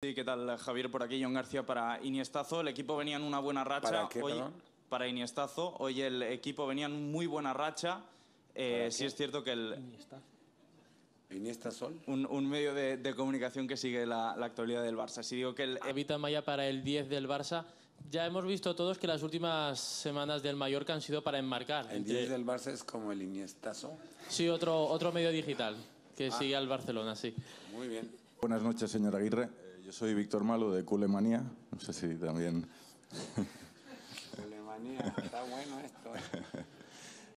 Sí, ¿qué tal, Javier? Por aquí, John García para Iniestazo. El equipo venía en una buena racha. ¿Para qué, hoy, Para Iniestazo. Hoy el equipo venía en muy buena racha. Eh, sí es cierto que el... Iniestazo. Iniesta Un, medio de, comunicación que sigue la, actualidad del Barça. Si digo que el... Evita eh, Maya para el 10 del Barça. Ya hemos visto todos que las últimas semanas del Mallorca han sido para enmarcar. El 10 del Barça es como el Iniestazo. Sí, otro, otro medio digital que ah. sigue al Barcelona, sí. Muy bien. Buenas noches, señor Aguirre. Yo soy Víctor Malo de Culemanía. No sé si también. Culemanía, está bueno esto. Eh.